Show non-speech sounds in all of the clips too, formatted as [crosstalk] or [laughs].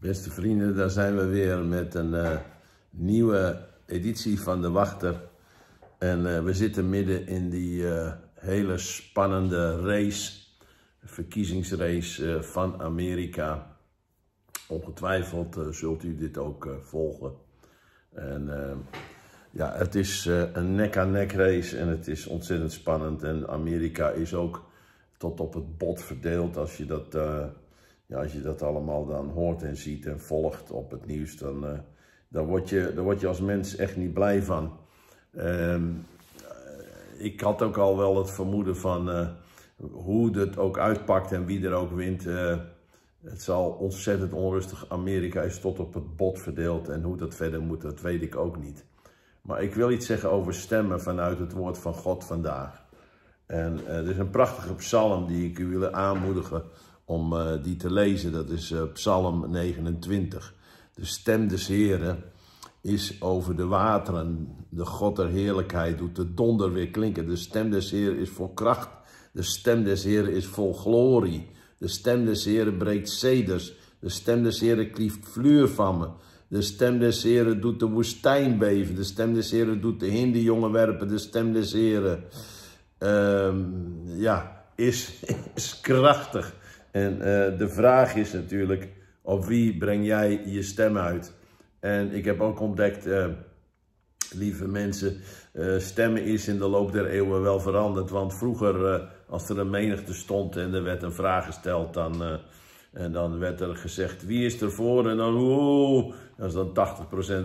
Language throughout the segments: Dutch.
Beste vrienden, daar zijn we weer met een eh, nieuwe editie van De Wachter. En eh, we zitten midden in die eh, hele spannende race, verkiezingsrace van Amerika. Ongetwijfeld zult u dit ook volgen. En ja, het is een nek-aan-nek -nek race en het is ontzettend spannend. En Amerika is ook tot op het bot verdeeld als je dat ja, als je dat allemaal dan hoort en ziet en volgt op het nieuws, dan, eh, dan, word, je, dan word je als mens echt niet blij van. Ehm, eh, ik had ook al wel het vermoeden van eh, hoe het ook uitpakt en wie er ook wint. het zal ontzettend onrustig. Amerika is tot op het bot verdeeld en hoe dat verder moet, dat weet ik ook niet. Maar ik wil iets zeggen over stemmen vanuit het woord van God vandaag. En er is een prachtige psalm die ik u wil aanmoedigen om eh, die te lezen. Dat is eh, Psalm 29. De stem des Heren is over de wateren. De God der heerlijkheid doet de donder weer klinken. De stem des Heren is vol kracht. De stem des Heren is vol glorie. De stem des Heren breekt ceders. De stem des Heren klieft vluur van me. De stem des Heren doet de woestijn beven. De stem des Heren doet de jongen werpen. De stem des Heren ehm, ja, is [laughs] krachtig. En eh, de vraag is natuurlijk, op wie breng jij je stem uit? En ik heb ook ontdekt, eh, lieve mensen, uh, stemmen is in de loop der eeuwen wel veranderd. Want vroeger, als er een menigte stond en er werd een vraag gesteld, dan... En dan werd er gezegd, wie is er voor? En dan, oeh, als dan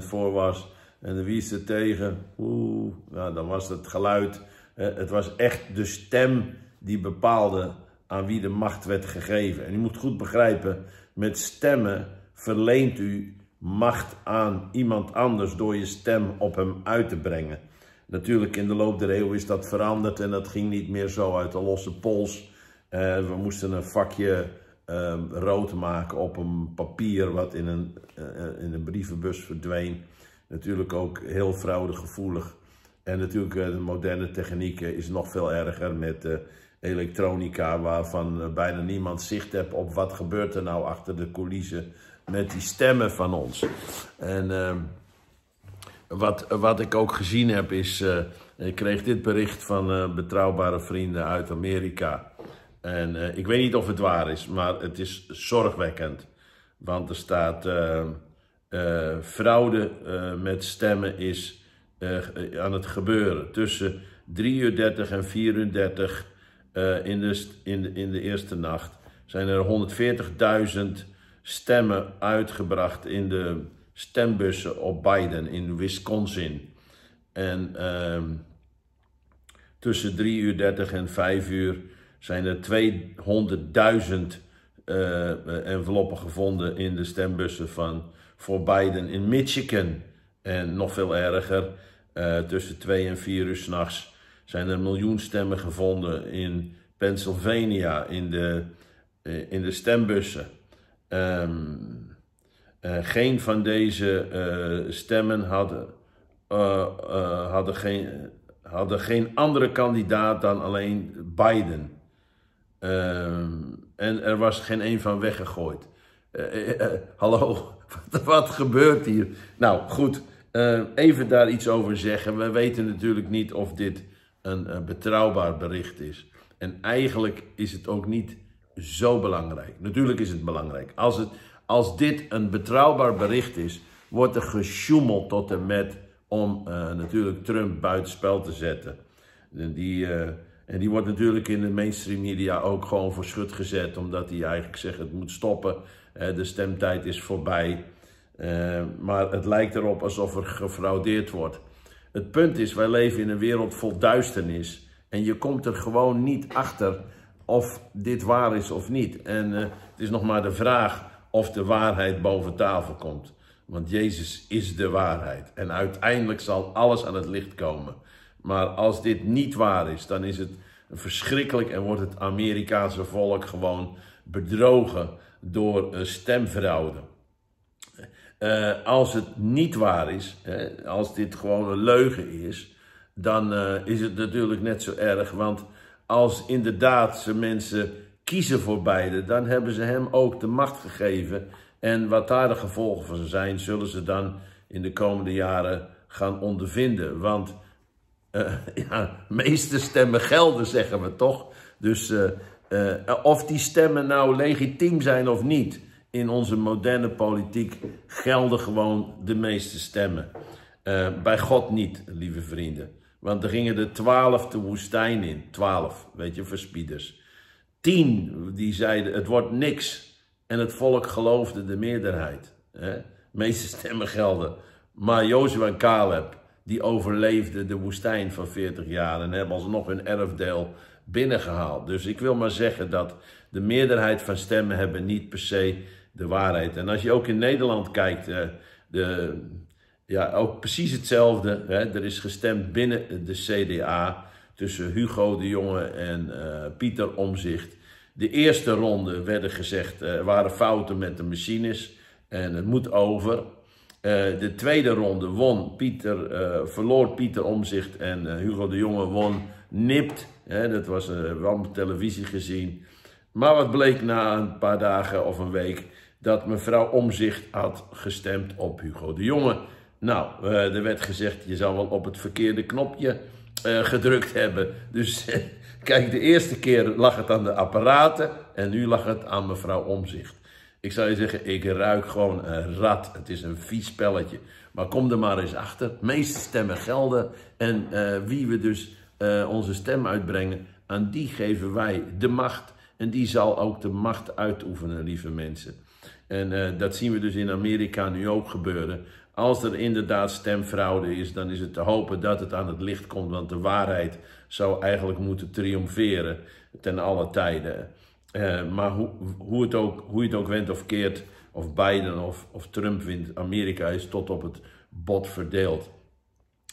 80% voor was. En wie is er tegen? Oeh, dan was het geluid. het was echt de stem die bepaalde aan wie de macht werd gegeven. En u moet goed begrijpen, met stemmen verleent u macht aan iemand anders door je stem op hem uit te brengen. Natuurlijk, in de loop der eeuw is dat veranderd en dat ging niet meer zo uit de losse pols. Eh, we moesten een vakje ehm, rood maken op een papier wat in een, eh, in een brievenbus verdween. Natuurlijk ook heel fraudegevoelig. En natuurlijk, eh, de moderne techniek is nog veel erger met elektronica, waarvan eh, bijna niemand zicht hebt op wat gebeurt er nou achter de coulissen met die stemmen van ons. En ehm, wat, wat ik ook gezien heb is, eh, ik kreeg dit bericht van eh, betrouwbare vrienden uit Amerika. En ik weet niet of het waar is, maar het is zorgwekkend. Want er staat, ehm, fraude met stemmen is aan het gebeuren. Tussen 3 uur 30 en 4 uur 30 eh, in, de, in, in de eerste nacht zijn er 140.000 stemmen uitgebracht in de stembussen op Biden in Wisconsin. En ehm, tussen 3 uur 30 en 5 uur zijn er 200.000 eh, enveloppen gevonden in de stembussen van, voor Biden in Michigan. En nog veel erger, eh, tussen 2 en 4 uur s'nachts zijn er miljoen stemmen gevonden in Pennsylvania, in de, eh, in de stembussen. Ehm, eh, geen van deze eh, stemmen hadden, hadden, geen, hadden geen andere kandidaat dan alleen Biden. Ehm, en er was geen een van weggegooid. hallo, [laughs] wat, wat, gebeurt hier? Nou goed, even daar iets over zeggen. We weten natuurlijk niet of dit een eh, betrouwbaar bericht is. En eigenlijk is het ook niet zo belangrijk. Natuurlijk is het belangrijk. Als, het, als dit een betrouwbaar bericht is, wordt er gesjoemeld tot en met om eh, natuurlijk Trump buitenspel te zetten. En die, eh, en die wordt natuurlijk in de mainstream media ook gewoon voor schut gezet, omdat die eigenlijk zegt het moet stoppen, de stemtijd is voorbij. maar het lijkt erop alsof er gefraudeerd wordt. Het punt is, wij leven in een wereld vol duisternis. En je komt er gewoon niet achter of dit waar is of niet. En eh, het is nog maar de vraag of de waarheid boven tafel komt. Want Jezus is de waarheid. En uiteindelijk zal alles aan het licht komen. Maar als dit niet waar is, dan is het verschrikkelijk en wordt het Amerikaanse volk gewoon bedrogen door een stemfraude. Eh, als het niet waar is, hè, als dit gewoon een leugen is, dan eh, is het natuurlijk net zo erg. Want als inderdaad ze mensen kiezen voor beide, dan hebben ze hem ook de macht gegeven. En wat daar de gevolgen van zijn, zullen ze dan in de komende jaren gaan ondervinden. Want uh, [laughs] ja, meeste stemmen gelden, zeggen we toch. Dus of die stemmen nou legitiem zijn of niet, in onze moderne politiek gelden gewoon de meeste stemmen. Eh, bij God niet, lieve vrienden. Want er gingen er twaalf de woestijn in. Twaalf, weet je, verspieders. Tien die zeiden, het wordt niks. En het volk geloofde de meerderheid. Hè? De meeste stemmen gelden. Maar Jozef en Caleb, die overleefden de woestijn van 40 jaar... en hebben alsnog hun erfdeel binnengehaald. Dus ik wil maar zeggen dat de meerderheid van stemmen hebben niet per se de waarheid. En als je ook in Nederland kijkt, eh, de, ja, ook precies hetzelfde. Hè? Er is gestemd binnen de CDA tussen Hugo de Jonge en eh, Pieter Omzicht. De eerste ronde werden gezegd, uh, waren fouten met de machines en het moet over. de tweede ronde won Pieter, verloor Pieter Omzicht en Hugo de Jonge won nipt. Hè? Dat was wel op televisie gezien. Maar wat bleek na een paar dagen of een week? dat mevrouw Omzicht had gestemd op Hugo de Jonge. Nou, eh, er werd gezegd, je zou wel op het verkeerde knopje eh, gedrukt hebben. Dus [laughs] kijk, de eerste keer lag het aan de apparaten en nu lag het aan mevrouw Omzicht. Ik zou je zeggen, ik ruik gewoon een rat. Het is een vies spelletje. Maar kom er maar eens achter. De meeste stemmen gelden. En eh, wie we dus onze stem uitbrengen, aan die geven wij de macht. En die zal ook de macht uitoefenen, lieve mensen. En eh, dat zien we dus in Amerika nu ook gebeuren. Als er inderdaad stemfraude is, dan is het te hopen dat het aan het licht komt. Want de waarheid zou eigenlijk moeten triomferen ten alle tijden. Eh, maar hoe, hoe, het ook, hoe je het ook went of keert, of Biden of, of Trump wint, Amerika is tot op het bot verdeeld.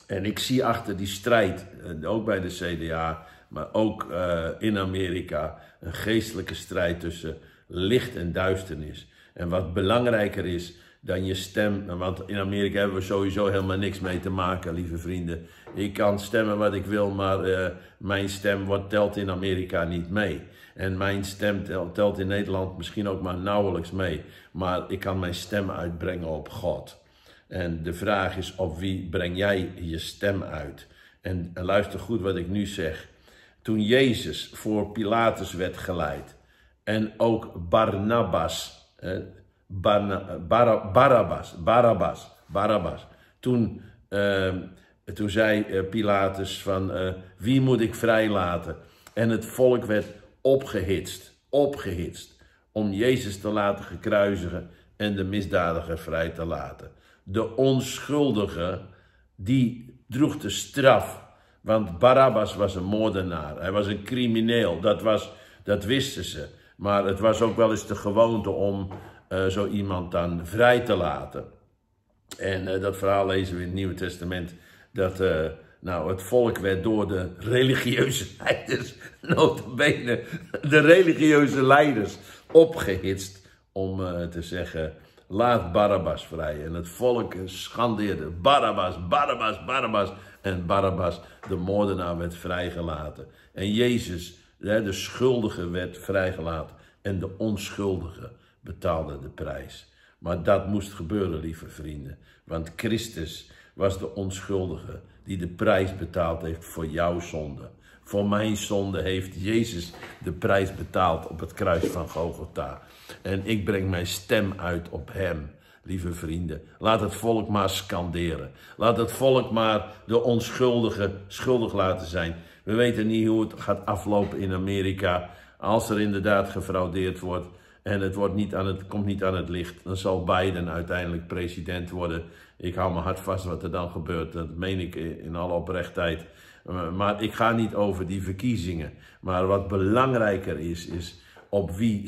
En ik zie achter die strijd, eh, ook bij de CDA, maar ook in Amerika, een geestelijke strijd tussen licht en duisternis. En wat belangrijker is dan je stem, want in Amerika hebben we sowieso helemaal niks mee te maken, lieve vrienden. Ik kan stemmen wat ik wil, maar eh, mijn stem wordt, telt in Amerika niet mee. En mijn stem telt, telt in Nederland misschien ook maar nauwelijks mee. Maar ik kan mijn stem uitbrengen op God. En de vraag is op wie breng jij je stem uit? en luister goed wat ik nu zeg. Toen Jezus voor Pilatus werd geleid en ook Barnabas eh, Barabas, Barabbas, Barabbas, Barabbas. Toen, eh, toen zei eh, Pilatus van wie moet ik vrijlaten? En het volk werd opgehitst, opgehitst om Jezus te laten gekruizigen en de misdadiger vrij te laten. De onschuldige die droeg de straf, want Barabbas was een moordenaar, hij was een crimineel, dat, was, dat wisten ze. Maar het was ook wel eens de gewoonte om eh, zo iemand dan vrij te laten. En eh, dat verhaal lezen we in het Nieuwe Testament. Dat eh, nou, het volk werd door de religieuze [laughs] leiders, notabene de religieuze leiders, opgehitst om te zeggen... Laat Barabbas vrij. En het volk schandeerde. Barabbas, Barabbas, Barabbas. En Barabbas, de moordenaar, werd vrijgelaten. En Jezus de schuldige werd vrijgelaten en de onschuldige betaalde de prijs. Maar dat moest gebeuren, lieve vrienden, want Christus was de onschuldige die de prijs betaald heeft voor jouw zonde. Voor mijn zonde heeft Jezus de prijs betaald op het kruis van Golgotha. En ik breng mijn stem uit op Hem, lieve vrienden. Laat het volk maar skanderen. Laat het volk maar de onschuldige schuldig laten zijn. We weten niet hoe het gaat aflopen in Amerika. Als er inderdaad gefraudeerd wordt en het, wordt niet aan het komt niet aan het licht, dan zal Biden uiteindelijk president worden. Ik hou me hard vast wat er dan gebeurt. Dat meen ik in alle oprechtheid. Eh, maar ik ga niet over die verkiezingen. Maar wat belangrijker is, is op wie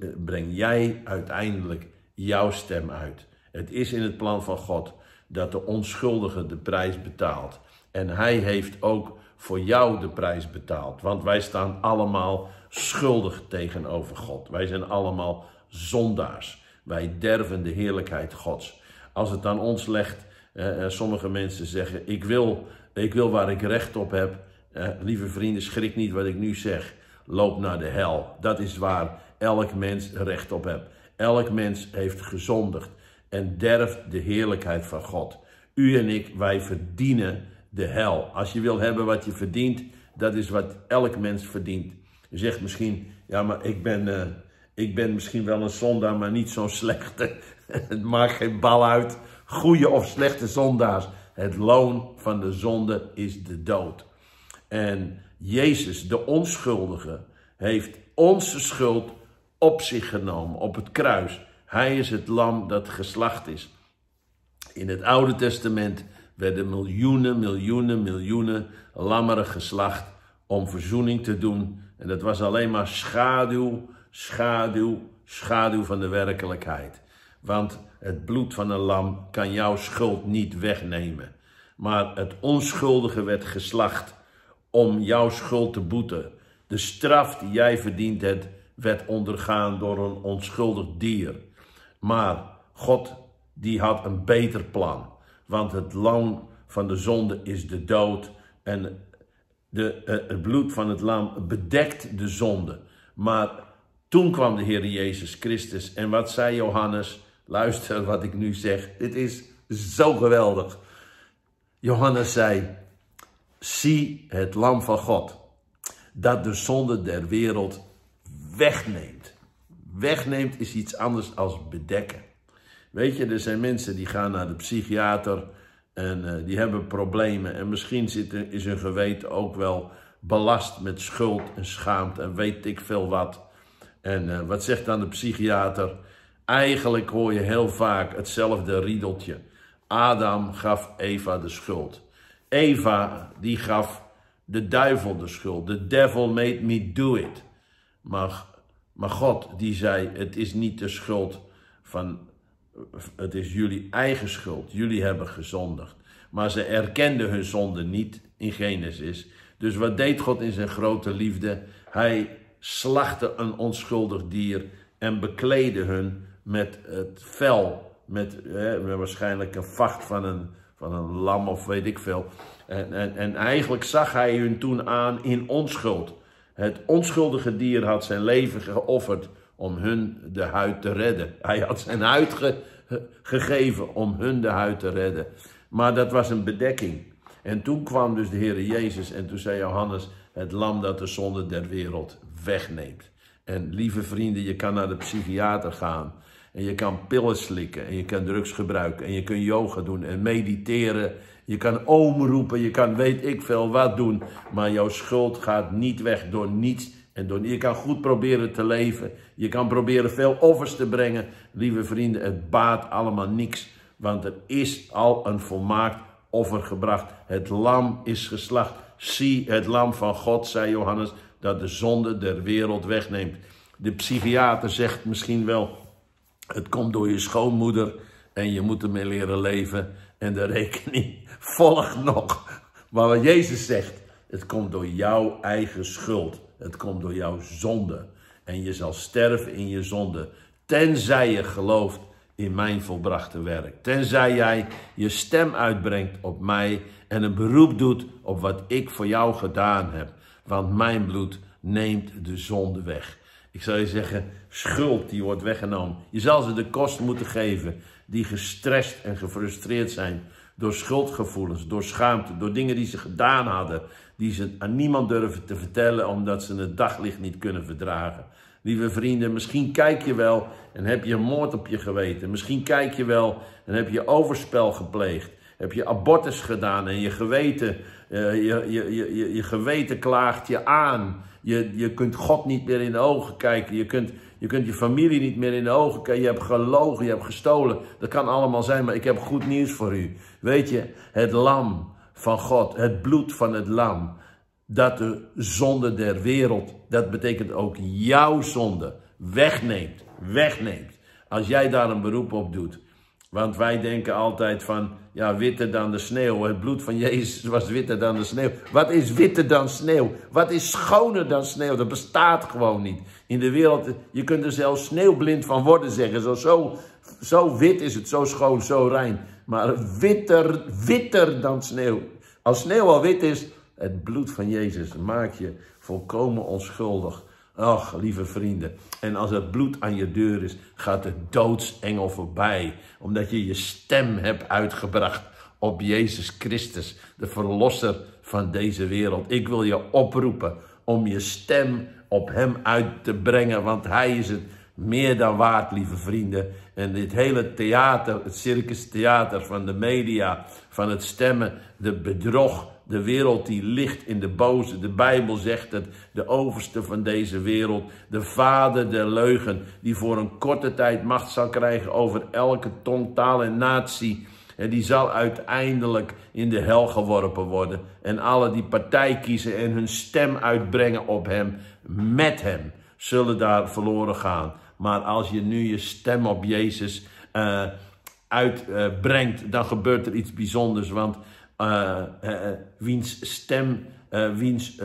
eh, breng jij uiteindelijk jouw stem uit? Het is in het plan van God dat de onschuldige de prijs betaalt. En hij heeft ook voor jou de prijs betaald. Want wij staan allemaal schuldig tegenover God. Wij zijn allemaal zondaars. Wij derven de heerlijkheid Gods. Als het aan ons legt, eh, eh, sommige mensen zeggen: ik wil, ik wil waar ik recht op heb. Eh, lieve vrienden, schrik niet wat ik nu zeg. Loop naar de hel. Dat is waar elk mens recht op heeft. Elk mens heeft gezondigd en derft de heerlijkheid van God. U en ik, wij verdienen de hel. Als je wil hebben wat je verdient, dat is wat elk mens verdient. Je zegt misschien, ja, maar ik ben, eh, ik ben misschien wel een zondaar, maar niet zo'n slechte. [laughs] Het maakt geen bal uit, goede of slechte zondaars. Het loon van de zonde is de dood. En Jezus, de onschuldige, heeft onze schuld op zich genomen, op het kruis. Hij is het lam dat geslacht is. In het Oude Testament werden miljoenen, miljoenen, miljoenen lammeren geslacht om verzoening te doen. En dat was alleen maar schaduw, schaduw, schaduw van de werkelijkheid. Want het bloed van een lam kan jouw schuld niet wegnemen. Maar het onschuldige werd geslacht om jouw schuld te boeten. De straf die jij verdiend hebt, werd ondergaan door een onschuldig dier. Maar God, die had een beter plan. Want het loon van de zonde is de dood. En de, eh, het bloed van het lam bedekt de zonde. Maar toen kwam de Heer Jezus Christus. En wat zei Johannes? Luister wat ik nu zeg. Dit is zo geweldig. Johannes zei: Zie het Lam van God, dat de zonde der wereld wegneemt. Wegneemt is iets anders als bedekken. Weet je, er zijn mensen die gaan naar de psychiater en eh, die hebben problemen. En misschien zit, is hun geweten ook wel belast met schuld en schaamte en weet ik veel wat. En eh, wat zegt dan de psychiater? Eigenlijk hoor je heel vaak hetzelfde riedeltje. Adam gaf Eva de schuld. Eva, die gaf de duivel de schuld. The devil made me do it. Maar, maar God, die zei, het is niet de schuld van het is jullie eigen schuld, jullie hebben gezondigd. Maar ze erkenden hun zonde niet in Genesis. Dus wat deed God in zijn grote liefde? Hij slachtte een onschuldig dier en bekleedde hun met het vel, met, waarschijnlijk een vacht van een, van een lam of weet ik veel. En, en, en eigenlijk zag hij hun toen aan in onschuld. Het onschuldige dier had zijn leven geofferd om hun de huid te redden. Hij had zijn huid gegeven om hun de huid te redden. Maar dat was een bedekking. En toen kwam dus de Heer Jezus en toen zei Johannes, het lam dat de zonde der wereld wegneemt. En lieve vrienden, je kan naar de psychiater gaan. En je kan pillen slikken. En je kan drugs gebruiken. En je kunt yoga doen. En mediteren. Je kan oom roepen. Je kan weet ik veel wat doen. Maar jouw schuld gaat niet weg door niets en je kan goed proberen te leven. Je kan proberen veel offers te brengen. Lieve vrienden, het baat allemaal niks. Want er is al een volmaakt offer gebracht. Het lam is geslacht. Zie het lam van God, zei Johannes, dat de zonde der wereld wegneemt. De psychiater zegt misschien wel, het komt door je schoonmoeder en je moet ermee leren leven. En de rekening [laughs] volgt nog. Maar wat Jezus zegt, het komt door jouw eigen schuld. Het komt door jouw zonde. En je zal sterven in je zonde. Tenzij je gelooft in mijn volbrachte werk. Tenzij jij je stem uitbrengt op mij en een beroep doet op wat ik voor jou gedaan heb. Want mijn bloed neemt de zonde weg. Ik zou je zeggen, schuld die wordt weggenomen. Je zal ze de kost moeten geven die gestrest en gefrustreerd zijn door schuldgevoelens, door schaamte, door dingen die ze gedaan hadden die ze aan niemand durven te vertellen omdat ze het daglicht niet kunnen verdragen. Lieve vrienden, misschien kijk je wel en heb je een moord op je geweten. Misschien kijk je wel en heb je overspel gepleegd. Heb je abortus gedaan en je geweten, eh, je, je, je, je geweten klaagt je aan. Je, je kunt God niet meer in de ogen kijken. Je kunt, je kunt je familie niet meer in de ogen kijken. Je hebt gelogen, je hebt gestolen. Dat kan allemaal zijn, maar ik heb goed nieuws voor u. Weet je, het lam van God, het bloed van het lam, dat de zonde der wereld, dat betekent ook jouw zonde, wegneemt, wegneemt. Als jij daar een beroep op doet. Want wij denken altijd van, ja, witter dan de sneeuw. Het bloed van Jezus was witter dan de sneeuw. Wat is witter dan sneeuw? Wat is schoner dan sneeuw? Dat bestaat gewoon niet. In de wereld, je kunt er zelfs sneeuwblind van worden, zeggen. Zo, zo, zo wit is het, zo schoon, zo rein maar witter, witter dan sneeuw. Als sneeuw al wit is, het bloed van Jezus maakt je volkomen onschuldig. Ach, lieve vrienden. En als het bloed aan je deur is, gaat de doodsengel voorbij. Omdat je je stem hebt uitgebracht op Jezus Christus, de verlosser van deze wereld. Ik wil je oproepen om je stem op hem uit te brengen, want hij is het meer dan waard, lieve vrienden. En dit hele theater, het circus theater van de media, van het stemmen, de bedrog, de wereld die ligt in de boze. De Bijbel zegt het, de overste van deze wereld, de vader der leugen, die voor een korte tijd macht zal krijgen over elke tong, taal en natie. En die zal uiteindelijk in de hel geworpen worden. En alle die partij kiezen en hun stem uitbrengen op hem, met hem, zullen daar verloren gaan. Maar als je nu je stem op Jezus eh, uitbrengt, eh, dan gebeurt er iets bijzonders. Want eh, wiens stem, wiens,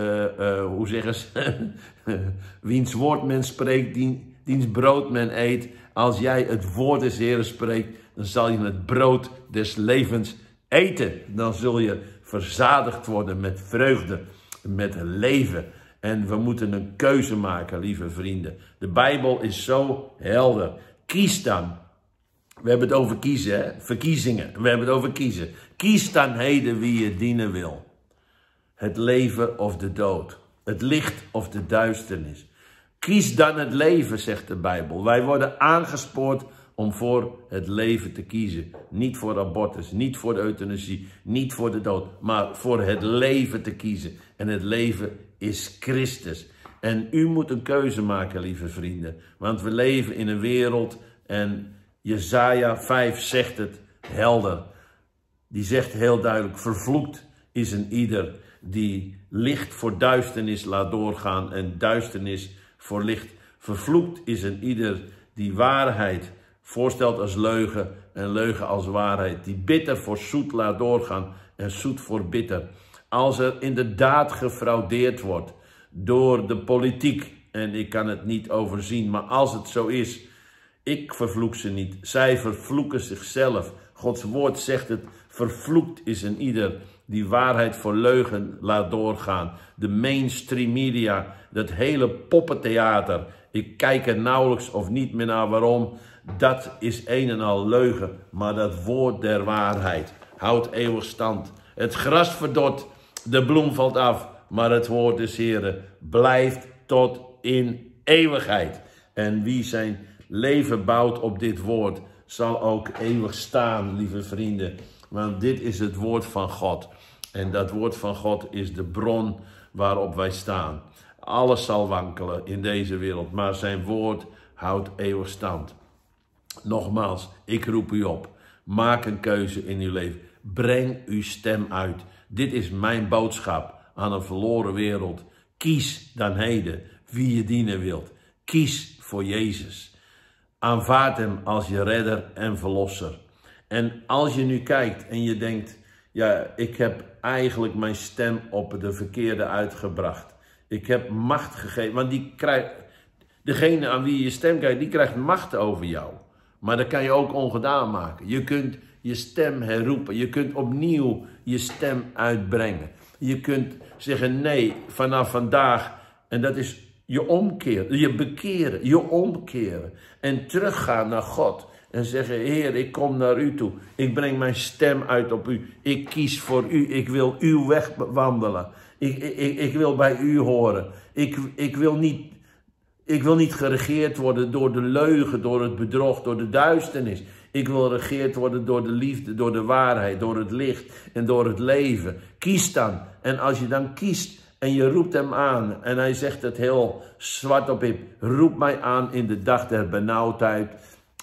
hoe zeggen ze, [laughs] wiens woord men spreekt, dien, diens brood men eet. Als jij het woord des Heeren spreekt, dan zal je het brood des levens eten. Dan zul je verzadigd worden met vreugde, met leven. En we moeten een keuze maken, lieve vrienden. De Bijbel is zo helder. Kies dan. We hebben het over kiezen, hè? verkiezingen. We hebben het over kiezen. Kies dan heden wie je dienen wil. Het leven of de dood. Het licht of de duisternis. Kies dan het leven, zegt de Bijbel. Wij worden aangespoord om voor het leven te kiezen. Niet voor abortus, niet voor de euthanasie, niet voor de dood, maar voor het leven te kiezen en het leven is Christus. En u moet een keuze maken, lieve vrienden. Want we leven in een wereld en Jezaja 5 zegt het helder. Die zegt heel duidelijk, vervloekt is een ieder die licht voor duisternis laat doorgaan en duisternis voor licht. Vervloekt is een ieder die waarheid voorstelt als leugen en leugen als waarheid. Die bitter voor zoet laat doorgaan en zoet voor bitter als er inderdaad gefraudeerd wordt door de politiek, en ik kan het niet overzien, maar als het zo is, ik vervloek ze niet. Zij vervloeken zichzelf. Gods woord zegt het, vervloekt is een ieder die waarheid voor leugen laat doorgaan. De mainstream media, dat hele poppentheater. Ik kijk er nauwelijks of niet meer naar waarom. Dat is een en al leugen, maar dat woord der waarheid houdt eeuwig stand. Het gras verdort, de bloem valt af, maar het woord des Heren blijft tot in eeuwigheid. En wie zijn leven bouwt op dit woord, zal ook eeuwig staan, lieve vrienden. Want dit is het woord van God. En dat woord van God is de bron waarop wij staan. Alles zal wankelen in deze wereld, maar zijn woord houdt eeuwig stand. Nogmaals, ik roep u op. Maak een keuze in uw leven. Breng uw stem uit. Dit is mijn boodschap aan een verloren wereld. Kies dan heden wie je dienen wilt. Kies voor Jezus. Aanvaard Hem als je redder en verlosser. En als je nu kijkt en je denkt, ja, ik heb eigenlijk mijn stem op de verkeerde uitgebracht. Ik heb macht gegeven, want die krijgt, degene aan wie je stem kijkt, die krijgt macht over jou. Maar dat kan je ook ongedaan maken. Je kunt je stem herroepen. Je kunt opnieuw je stem uitbrengen. Je kunt zeggen nee vanaf vandaag. En dat is je omkeren, je bekeren, je omkeren. En teruggaan naar God. En zeggen, Heer, ik kom naar u toe. Ik breng mijn stem uit op u. Ik kies voor u. Ik wil uw weg wandelen. Ik, ik, ik wil bij u horen. Ik, ik, wil niet, ik wil niet geregeerd worden door de leugen, door het bedrog, door de duisternis. Ik wil regeerd worden door de liefde, door de waarheid, door het licht en door het leven. Kies dan. En als je dan kiest en je roept hem aan en hij zegt het heel zwart op wit. Roep mij aan in de dag der benauwdheid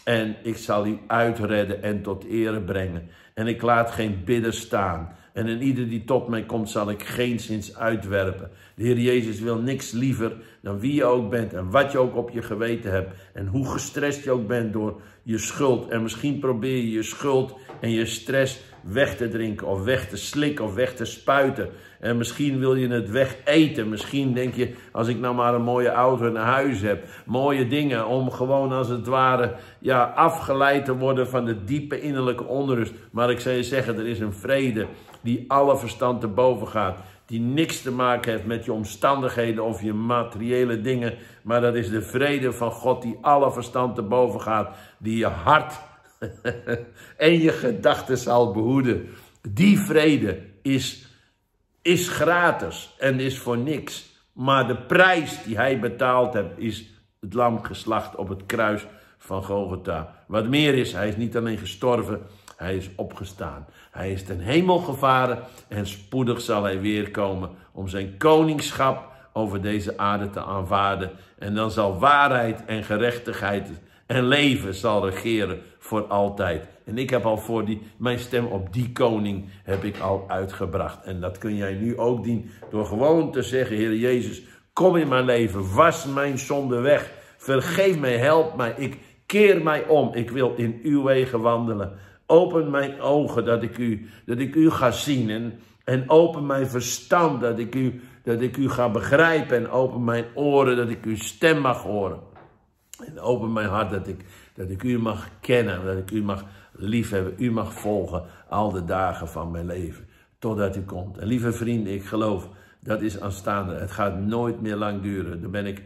en ik zal u uitredden en tot ere brengen. En ik laat geen bidden staan. En in ieder die tot mij komt, zal ik geen zins uitwerpen. De Heer Jezus wil niks liever dan wie je ook bent en wat je ook op je geweten hebt. En hoe gestrest je ook bent door je schuld. En misschien probeer je je schuld en je stress weg te drinken of weg te slikken of weg te spuiten. En misschien wil je het weg eten. Misschien denk je, als ik nou maar een mooie auto en een huis heb. Mooie dingen om gewoon als het ware ja, afgeleid te worden van de diepe innerlijke onrust. Maar ik zou je zeggen, er is een vrede die alle verstand te boven gaat die niks te maken heeft met je omstandigheden of je materiële dingen, maar dat is de vrede van God die alle verstand te boven gaat, die je hart [laughs] en je gedachten zal behoeden. Die vrede is, is gratis en is voor niks. Maar de prijs die hij betaald heeft, is het lam geslacht op het kruis van Golgotha. Wat meer is, hij is niet alleen gestorven, hij is opgestaan. Hij is ten hemel gevaren en spoedig zal hij weer komen om zijn koningschap over deze aarde te aanvaarden. En dan zal waarheid en gerechtigheid en leven zal regeren voor altijd. En ik heb al voor die, mijn stem op die koning heb ik al uitgebracht. En dat kun jij nu ook dien door gewoon te zeggen, Heer Jezus, kom in mijn leven, was mijn zonde weg. Vergeef mij, help mij, ik keer mij om. Ik wil in uw wegen wandelen. Open mijn ogen dat ik u, dat ik u ga zien. En, open mijn verstand dat ik, u, dat ik u ga begrijpen. En open mijn oren dat ik uw stem mag horen. En open mijn hart dat ik, dat ik u mag kennen. Dat ik u mag liefhebben. U mag volgen al de dagen van mijn leven. Totdat u komt. En lieve vrienden, ik geloof, dat is aanstaande. Het gaat nooit meer lang duren. Dan ben ik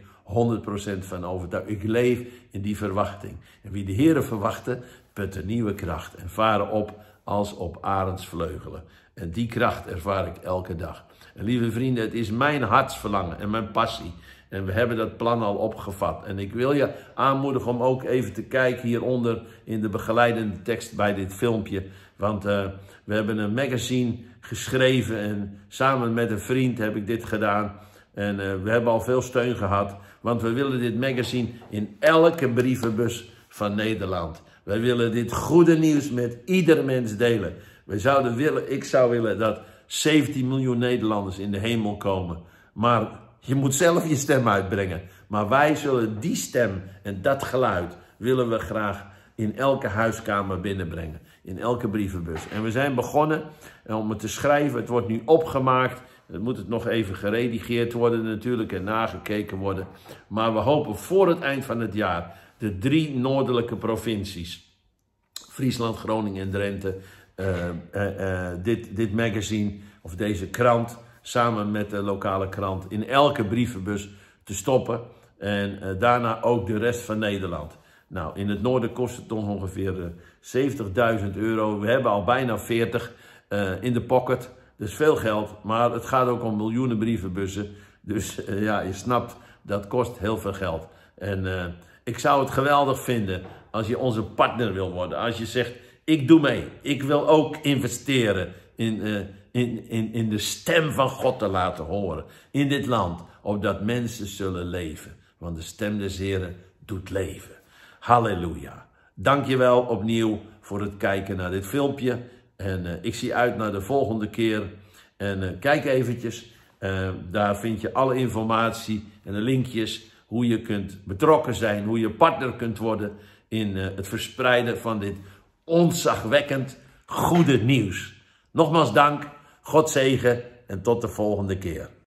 100% van overtuigd. Ik leef in die verwachting. En wie de Heeren verwachten, put een nieuwe kracht en varen op als op arendsvleugelen. En die kracht ervaar ik elke dag. En lieve vrienden, het is mijn hartsverlangen en mijn passie. En we hebben dat plan al opgevat. En ik wil je aanmoedigen om ook even te kijken hieronder in de begeleidende tekst bij dit filmpje. Want eh, we hebben een magazine geschreven en samen met een vriend heb ik dit gedaan. En eh, we hebben al veel steun gehad. Want we willen dit magazine in elke brievenbus van Nederland. Wij willen dit goede nieuws met ieder mens delen. Wij zouden willen, ik zou willen dat 17 miljoen Nederlanders in de hemel komen. Maar je moet zelf je stem uitbrengen. Maar wij zullen die stem en dat geluid willen we graag in elke huiskamer binnenbrengen. In elke brievenbus. En we zijn begonnen om het te schrijven. Het wordt nu opgemaakt. Dan moet het nog even geredigeerd worden natuurlijk en nagekeken worden. Maar we hopen voor het eind van het jaar de drie noordelijke provincies, Friesland, Groningen en Drenthe, eh, eh, eh, dit, dit magazine of deze krant samen met de lokale krant in elke brievenbus te stoppen. En daarna ook de rest van Nederland. Nou, in het noorden kost het toch ongeveer 70.000 euro. We hebben al bijna 40 in de pocket. Dus veel geld, maar het gaat ook om miljoenen brievenbussen. Dus eh, ja, je snapt, dat kost heel veel geld. En eh, ik zou het geweldig vinden als je onze partner wil worden. Als je zegt, ik doe mee. Ik wil ook investeren in, eh, in, in, in de stem van God te laten horen. In dit land, opdat mensen zullen leven. Want de stem des Heren doet leven. Halleluja. Dank je wel opnieuw voor het kijken naar dit filmpje. En eh, ik zie uit naar de volgende keer. En eh, kijk eventjes. Eh, daar vind je alle informatie en de linkjes. Hoe je kunt betrokken zijn. Hoe je partner kunt worden in het verspreiden van dit ontzagwekkend goede nieuws. Nogmaals dank. God zegen en tot de volgende keer.